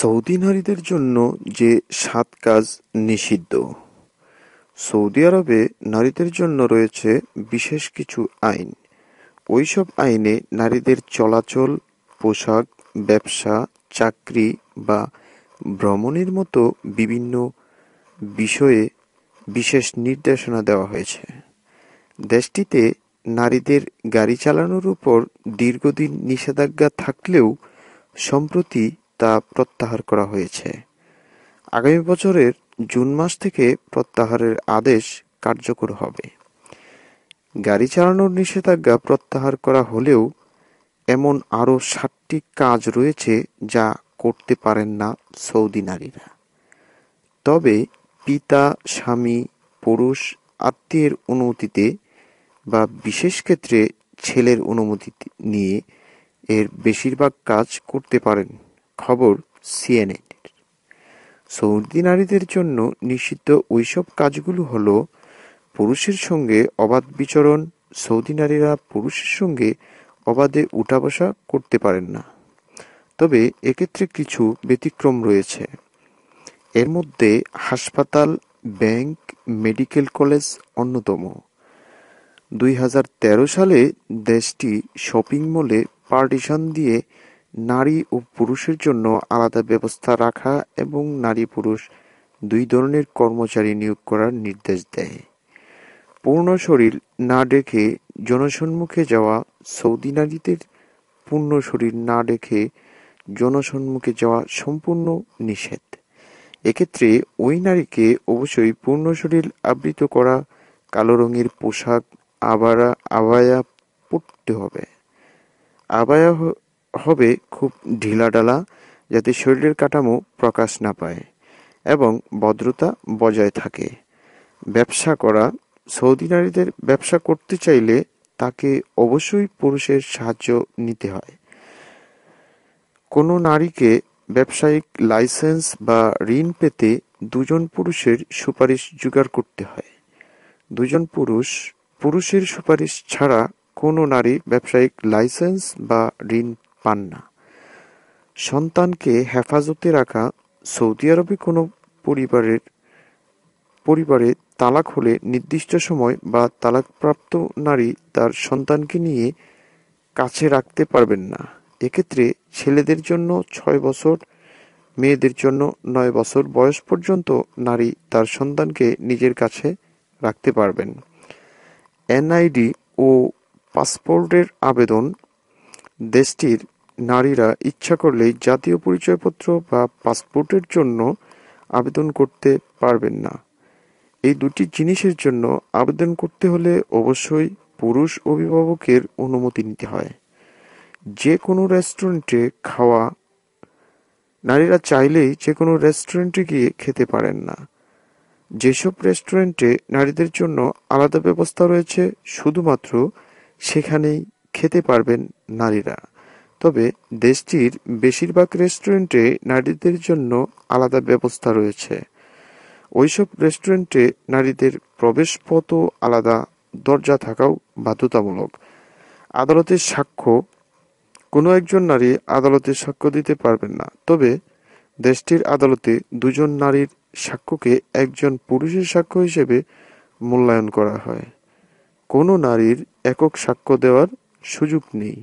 Saudi নারীদের জন্য যে সাত কাজ নিষিদ্ধ সৌদি আরবে নারীদের জন্য রয়েছে বিশেষ কিছু আইন ওইসব আইনে নারীদের চলাচল পোশাক ব্যবসা চাকরি বা ভ্রমণের মতো বিভিন্ন বিষয়ে বিশেষ নির্দেশনা দেওয়া হয়েছে দেশটিতে নারীদের গাড়ি চালানোর উপর দীর্ঘদিন নিষেধাজ্ঞা থাকলেও সম্প্রতি তা প্রত্যাহার করা হয়েছে আগামী বছরের জুন মাস থেকে প্রত্যাহারের আদেশ কার্যকর হবে গাড়ি চালানোর নিষেধাজ্ঞা প্রত্যাহার করা হলেও এমন আরও সাতটি কাজ রয়েছে যা করতে পারেন না সৌদি নারীরা তবে পিতা স্বামী পুরুষ আত্মীয়ের অনুমতিতে বা বিশেষ ক্ষেত্রে ছেলের অনুমতি নিয়ে এর বেশিরভাগ কাজ করতে পারেন খবর সিএনএনের সৌদি নারীদের জন্য নিষিদ্ধ ওইসব কাজগুলো হলো পুরুষের সঙ্গে অবাধ বিচরণ সৌদি নারীরা পুরুষের সঙ্গে অবাধে উঠা বসা করতে পারেন না তবে এক্ষেত্রে কিছু ব্যতিক্রম রয়েছে এর মধ্যে হাসপাতাল ব্যাংক মেডিকেল কলেজ অন্যতম দুই সালে দেশটি শপিং মলে পার্টিশন দিয়ে নারী ও পুরুষের জন্য আলাদা ব্যবস্থা রাখা এবং নারী-পুরুষ দুই ধরনের কর্মচারী নিয়োগ করার নির্দেশ দেয়। পূর্ণ শরীর না ডেকে জনসম্মুখে যাওয়া সৌদি নারীদের পূর্ণ শরীর না ডেকে জনসম্মুখে যাওয়া সম্পূর্ণ নিষেধ। এক্ষেত্রে ওই নারীকে অবশ্যই পূর্ণ শরীর আবৃত করা কালো রঙের পোশাক আবারা আবায়া পরতে হবে। আবায়া হবে খুব ঢিলাঢালা যাতে শরীরের কাঠামো প্রকাশ না পায় এবং ভদ্রতা বজায় থাকে ব্যবসা করা সৌদি নারীদের ব্যবসা করতে চাইলে তাকে অবশ্যই পুরুষের সাহায্য নিতে হয় কোনো নারীকে ব্যবসায়িক লাইসেন্স বা ঋণ পেতে দুজন পুরুষের সুপারিশ জোগাড় করতে হয় দুজন পুরুষ পুরুষের সুপারিশ ছাড়া কোনো নারী ব্যবসায়িক লাইসেন্স বা ঋণ পান না সন্তানকে হেফাজতে রাখা সৌদি আরবে কোনো পরিবারের পরিবারে তালাক হলে নির্দিষ্ট সময় বা তালাকপ্রাপ্ত নারী তার সন্তানকে নিয়ে কাছে রাখতে পারবেন না এক্ষেত্রে ছেলেদের জন্য ছয় বছর মেয়েদের জন্য নয় বছর বয়স পর্যন্ত নারী তার সন্তানকে নিজের কাছে রাখতে পারবেন এনআইডি ও পাসপোর্টের আবেদন দেশটির নারীরা ইচ্ছা করলেই জাতীয় পরিচয়পত্র বা পাসপোর্টের জন্য আবেদন করতে পারবেন না এই দুটি জিনিসের জন্য আবেদন করতে হলে অবশ্যই পুরুষ অভিভাবকের অনুমতি নিতে হয় যে কোনো রেস্টুরেন্টে খাওয়া নারীরা চাইলেই যে কোনো রেস্টুরেন্টে গিয়ে খেতে পারেন না যেসব রেস্টুরেন্টে নারীদের জন্য আলাদা ব্যবস্থা রয়েছে শুধুমাত্র সেখানেই খেতে পারবেন নারীরা তবে দেশটির বেশিরভাগ রেস্টুরেন্টে নারীদের জন্য আলাদা ব্যবস্থা রয়েছে ওইসব রেস্টুরেন্টে নারীদের প্রবেশ পথও আলাদা দরজা থাকাও বাধ্যতামূলক আদালতের সাক্ষ্য কোনো একজন নারী আদালতে সাক্ষ্য দিতে পারবেন না তবে দেশটির আদালতে দুজন নারীর সাক্ষ্যকে একজন পুরুষের সাক্ষ্য হিসেবে মূল্যায়ন করা হয় কোনো নারীর একক সাক্ষ্য দেওয়ার সুযোগ নেই